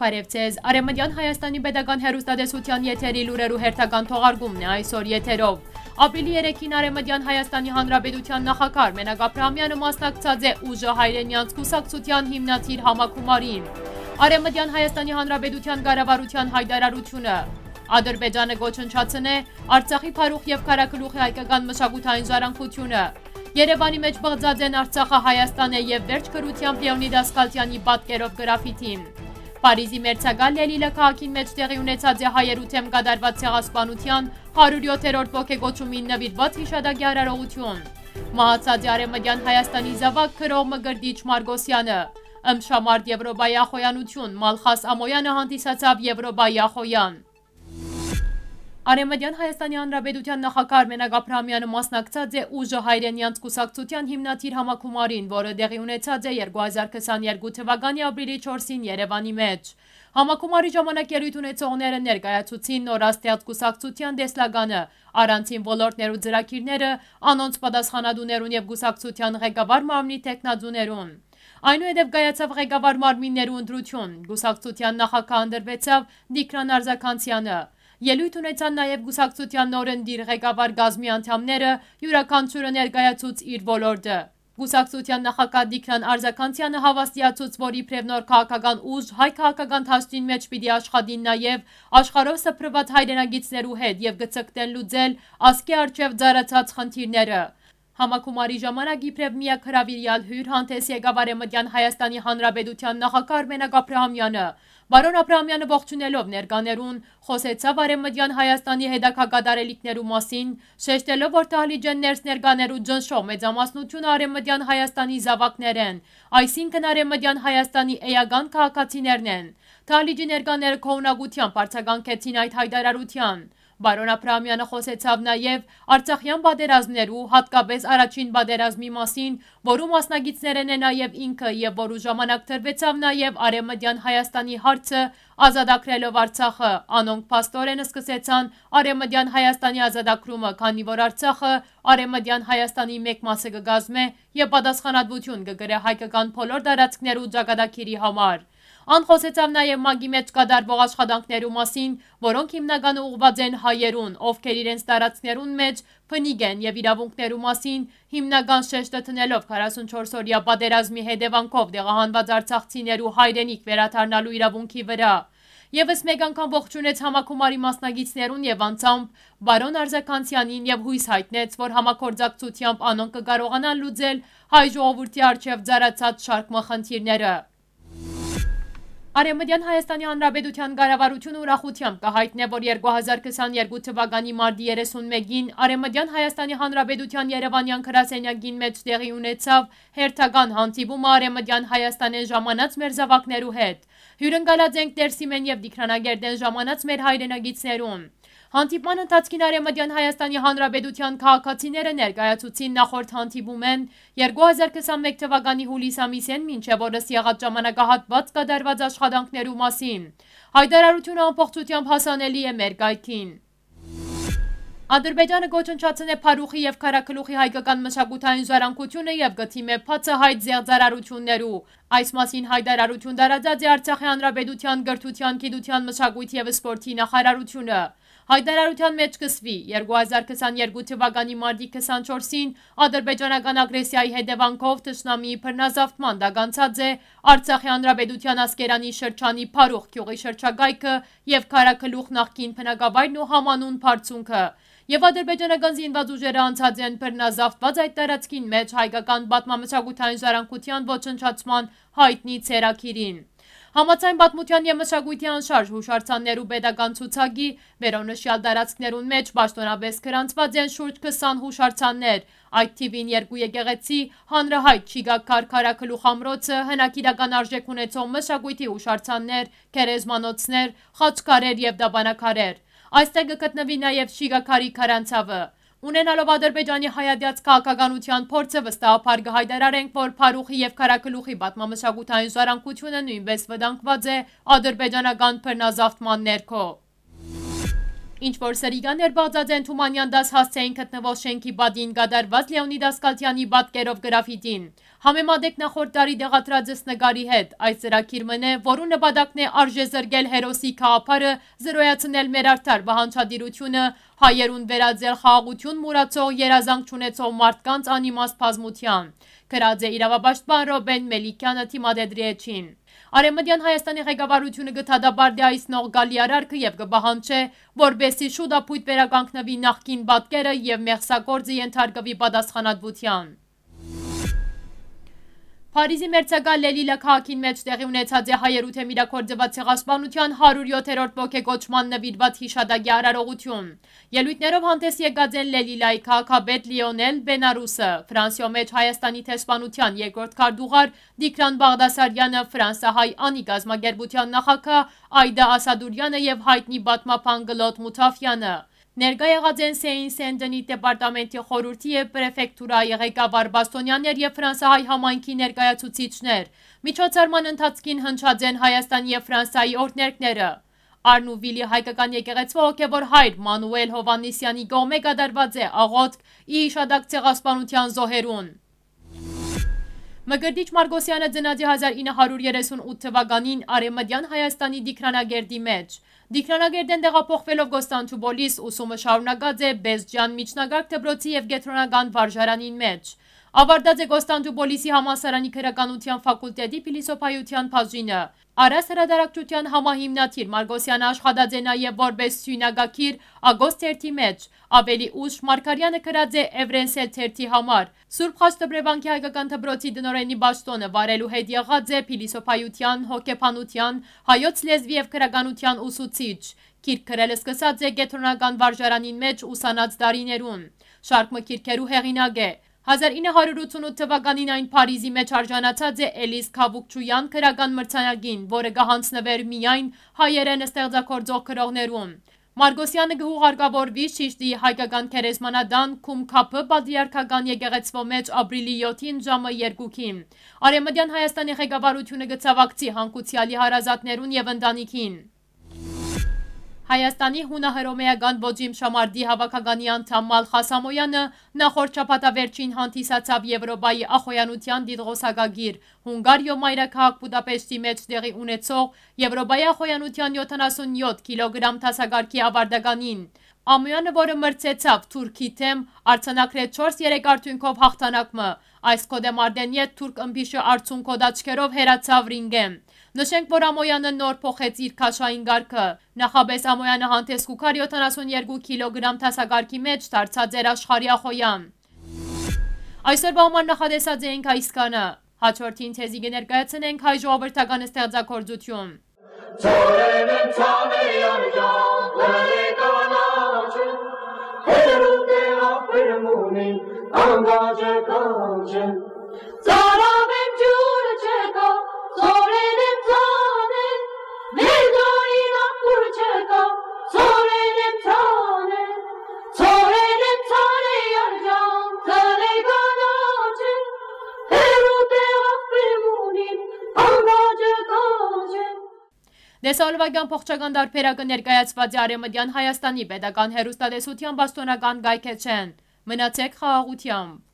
Բարև ձեզ։ Արեմտյան Հայաստանի Պետական Հերոստատեսության եթերի լուրերու հերթական թողարկումն է այսօր եթերով։ Ապրիլի 3-ին Արեմտյան Հայաստանի Հանրապետության նախագահ Մենակ Աբրահամյանը մասնակցած է Ուժը հայրենյանց կուսակցության հիմնադիր համակումարին։ Արեմտյան Հայաստանի Հանրապետության ղարավարության հայտարարությունը Ադրբեջանը գոչնչացն է Արցախի փարուխ եւ քարակլուխի հայկական մշակութային ժառանգությունը։ Երևանի մեջ բղձած են Արցախը Հայաստանը եւ վերջ քրությամբ Լեոնիդ Ասկալյանի պատկերով գրաֆիտին։ Փարիզի մերձակա Լելիլը քաղաքին մեջ տեղի ունեցած է հայերութեմ կատարված ցեղասպանության 107-րդ ոգեգոչումին նվիրված հիշադակի արարողություն։ Մահացած է Արևմտյան Հայաստանի զավակ քրող մգրդիչ Մարգոսյանը։ Ըմբշամարտ Եվրոպայի ախոյանություն Մալխաս Ամոյանը հանդիսացավ Եվրոպայի ախոյան։ Արեմեդյան Հայաստանի Հանրապետության նախագահ Արմենակ Աբրահամյանը մասնակցած է ուժը հայրենյանց կուսակցության հիմնադիր համակումարին, որը դեղի ունեցած է 2022 թվականի ապրիլի 4-ին Երևանի մեջ։ Համակումարի ժամանակ ելույթ ունեցողները ներկայացուցին նոր աստիած կուսակցության դեսլագանը, առանցին ոլորտներ ու ծրագիրները, անոնց պատասխանատուներուն եւ կուսակցության ղեկավար մարմնի տեխնաձուներուն։ Այնուհետև գայացավ ղեկավար մարմիններու ընտրություն, գուսակցության նախագահ անդրվեցավ Դիկրան Արզականցյանը։ Ելույթ ունեցան նաև Գուսակցության նորընդիր ղեկավար գազմի անդամները, յուրաքանչյուրը ներկայացուց իր ոլորտը։ Գուսակցության նախագահ Դիքրան Արզականցյանը հավաստիացուց, որ իբրև նոր քաղաքական ուժ հայ քաղաքական դաշտին մեջ պիտի աշխատին նաև աշխարհով սփռված հայրենագիտներու հետ եւ գցկտեն լուծել ասկե արջև ծառացած խնդիրները։ Համակումարի ժամանակ իբրև միակ հրավիրյալ հյուր հանդես եկավ Արեմտյան Հայաստանի Հանրապետության նախագահ Արմենակ Աբրահամյանը։ Բարոն Աբրահամյանը ողջունելով ներկաներուն խոսեցավ Արեմտյան Հայաստանի հետաքակատարելիքներու մասին, շեշտելով, որ դահլիճեն ներս ներկաներու ճնշող մեծամասնությունը Արեմտյան Հայաստանի զավակներ են, այսինքն Արեմտյան Հայաստանի էական քաղաքացիներն են։ Դահլիճի ներկաները քողունակությամբ արձագանքեցին այդ հայտարարության։ Բարոն Աբրամյանը խոսեցավ նաև Արցախյան պատերազմներու, հատկապես առաջին պատերազմի մասին, որու մասնագետներն է նաև ինքը եւ որու ժամանակ դրվեցավ նաև Արեմդյան Հայաստանի հարցը ազատագրելով Արցախը։ Անոնք փաստորեն սկսեցան Արեմդյան Հայաստանի ազատագրումը, քանի որ Արցախը Արեմդյան Հայաստանի մեկ մասը կգազմե եւ պատասխանատվություն կգրե հայկական բոլոր տարածքներու ճակատագիրի համար։ Անխոսեցավ նաև մագի մեջ կատարվող աշխատանքներու մասին, որոնք հիմնականը ուղված են հայերուն, ովքեր իրենց տարածքներուն մեջ փնիկ են եւ իրավունքներու մասին հիմնական շեշտը տնելով 44 օրյա պատերազմի հետևանքով դեղահանված արցախցիներու հայրենիք վերաթարնալու իրավունքի վրա։ Եվս մեկ անգամ ողջունեց համակոմարի մասնագիցներուն և անցամբ բարոն արզականցյանին և հույս հայտնեց, որ համակործակցությամբ անոն կգարողանան լուծել հայ ժողովուրդի արջև ձարացած շարկ մխնդիրները։ Արեմդյան Հայաստանի Հանրապետության գարավարությունը ուրախությամբ կհայտնե, որ 2022 թվականի մարդի 31-ին Արեմդյան Հայաստանի Հանրապետության երևանյան կրասենյակին մեջ տեղի ունեցավ հերթական հանցիվումը Արեմդյան Հայաստանեն ժամանած մեր զավակներու հետ։ Հյուրընգալած ենք Տերսիմեն և դիքրանագերդեն ժամանած մեր հայրենագիցներում։ Հանդիպման ընթացքին Արեմադյան Հայաստանի Հանրաբեդության քաղաքացիները ներկայացուցին նախորդ հանդիպում են 2021 թվականի հուլիս ամիսին մինչև օրս եղած ժամանակահատված կատարված աշխատանքներու մասին։ Հայտարարությունը ամբողջությամբ հասանելի է մեր կայքին։ Ադրբեջանը գոչնչացն է Փարուխի եւ Քարակլուխի հայկական մշակութային զորանկությունը եւ գտիմ է փածը հայտ զեղծարարություններու։ Այս մասին հայտարարություն տարածած է Արցախի հանրապետության գրթության, գիտության, մշակույթի եւ սպորտի նախարարությունը։ Հայտարարության մեջ կսվի 2022 թվականի մարդի 24-ին ադրբեջանական ագրեսիայի հետևանքով թշնամի պրնազավթման դագանցած է արցախի անրաբեդության ասկերանի շրջանի պարուղ կյուղի շրջագայքը և կարակլուխ նախկին պնագավայրն ու համանուն պարցունքը։ Եվ ադրբեջանական զինված ուժերը անցած են պրնազավթված այդ տարածքին մեջ հայկական բատմամշագութային ժարանքության ոչնչացման հայտնի ծերակիրին։ Համացայն պատմության և մշագույթի անշարժ հուշարձաններ ու պետական ցուցակի վերոնշյալ դարացքներուն մեջ պաշտոնապես կրանցված են շուրջ 20 հուշարձաններ, այդ թիվին երկու եկեղեցի, հանրահայտ չիգակար կարակլուխ ամրոցը, հնակիրական արժեք ունեցող մշագույթի հուշարձաններ, կերեզմանոցներ, խաչքարեր և դավանաքարեր։ Այստեղ կգտնվի նաև շիգակարի կարանցավը։ Ունենալով Ադրբեջանի հայադյաց քաղաքականության փորձը վստահաբար կհայտարարենք, որ Փարուխի եւ Քարակլուխի պատմամշակութային զորանկությունը նույնպես վտանգված է ադրբեջանական բռնազավթման ներքո ինչ որ Սրիգաներ Բաղձաձեն Թումանյան դաս հասցեին գտնվող շենքի բադին գադարված Լեոնիդ Ասկալթյանի պատկերով գրաֆիտին։ Համեմադեք նախորդ տարի դեղատրածս նկարի հետ, այս ծրագիրմն է, որու նպատակն է արժե զրգել հերոսի քաղաքարը, զրոյացնել մեր արդար վահանչադիրությունը, հայերուն վերաձել խաղաղություն մուրացող երազանք չունեցող մարդկանց անիմաստ բազմության։ Գրած է իրավապաշտպան Ռոբեն Մելիքյանը թիմադեդրիեչին։ Արեմըդյան Հայաստանի ղեկավարությունը գթադաբարդ է այս նող գալի արարքը և գբահանչե, որբեսի շուտ ապույտ վերագանքնվի նախկին բատկերը և մեղսակործը ենթարգվի պատասխանատվության։ Փարիզի մերձակալ Լելիլա քաղաքին մեջ տեղի ունեցած է հայերութ Էմիրակորձեված ցեղասպանության 107-րդ ոգեկոչման նվիրված հիշադակի արարողություն։ Ելույթներով հանդես եկած են Լելիլայի քաղաքապետ Լիոնել Բենարուսը, Ֆրանսիո մեջ Հայաստանի տեսփանության երկրորդ քարտուղար Դիքրան Բաղդասարյանը, Ֆրանսահայ անի գազմագերբության նախագահ Այդա Ասադուրյանը եւ հայտնի բատմապան գլոտ Մութաֆյանը։ Ներկա եղած են Սեին Սենդնի դեպարտամենտի խորհրդի եւ պրեֆեկտուրայի ղեկավար Բաստոնյաններ եւ Ֆրանսահայ համայնքի ներկայացուցիչներ։ Միջոցառման ընթացքին հնչած են Հայաստանի եւ Ֆրանսայի օրդներկները։ Արնուվիլի հայկական եկեղեցվա հոգևոր հայր Մանուել Հովաննիսյանի կողմէ կատարված է աղոթք ի հիշադակ ցեղասպանության զոհերուն։ Մգրդիչ Մարգոսյանը ծնած է 1938 թվականին Արեմմտյան Հայաստանի Դիքրանագերդի մեջ։ Դիքրանագերդեն տեղափոխվելով Գոստանթուբոլից ուսումը շարունակած է Բեզջան միջնագարք դպրոցի եւ Գետրոնական վարժարանին մեջ։ Ավարդած է Կոստանդուպոլիսի համասարանի քրականության վակուլտետի պիլիսոփայության պազույնը։ Արաս հրադարակչության համահիմնաթիր Մարգոսյանը աշխատած է նաև որպես սյունագակիր ագոս թերթի մեջ, ավելի ուշ Մարկարյանը կրած է Եվրենսել թերթի համար։ Սուրբ Խաստոբրևանքի հայկական դպրոցի դնորենի բաշտոնը վարելու հետ եղած է փիլիսոփայության, հոգեբանության, հայոց լեզվի եւ քրագանության ուսուցիչ։ Գիրք գրելը սկսած է Գետրոնական վարժարանին մեջ ուսանած դարիներուն։ Շարք մկիրքերու հեղինակ է։ 1988 թվականին այն Փարիզի մեջ արժանացած է Էլիս Քավուկչույան քրական մրցանակին, որը կհանձնվեր միայն հայերեն ստեղծագործող գրողներուն։ Մարգոսյանը կհուղարկավորվի Շիշտի հայկական քերեսմանադան Քումքափը պատրիարքական եկեղեցվո մեջ ապրիլի 7-ին ժամը 2-ին։ Արեմդյան Հայաստանի ղեկավարությունը գծավակցի հանկուցյալի հարազատներուն եւ ընտանիքին։ Հայաստանի հունահրոմեական ոճիմ շամարդի հավաքականի անդամ Մալ Խասամոյանը նախորդ չապատավերջին հանդիսացավ Եվրոպայի ախոյանության դիտղոսակագիր Հունգարիո մայրաքաղաք Բուդապեշտի մեջ տեղի ունեցող Եվրոպայի ախոյանության 77 կիլոգրամ թասակարգի ավարդականին։ Ամոյանը, որը մրցեցավ Թուրքի թեմ, արցանակրեց 4-3 արդյունքով հաղթանակը։ Այս կոդեմ արդենի է թուրկ ըմբիշը արդյուն կոդաչքերով հերացավ ռինգեմ։ Նշենք, որ ամոյանը նոր փոխեց իր կաշային գարկը։ Նախաբես ամոյանը հանդես կուկար 72 կիլոգրամ թասագարկի մեջ դարձած էր աշխարի ախոյամ։ Այսօր բահման նախադեսած էինք այսկանը։ Հաչորդին թեզի գներկայացնենք հայ ժողովրդական ստեղծագործություն։ Ծորեն եմ ծամեի անջան, լրեկանան աչուն, հերում դե ապերմունին, անգաջը կանչեմ ծարավ եմ ջուրը չկա ծորեն եմ ծանեն մեր դորին ապուր չկա ծորեն եմ ծանեն ծորեն եմ ծանը երջան ծրե կանաչեմ հերուտ է ախպեմ ունին անգաջը կանչեմ Դեսալվագյան փողջական դարբերակը ներկայացված է Արեմդյան Հայաստանի պետական հերուստատեսության բաստոնական գայքեչեն։ Մնացեք խաղաղությամբ։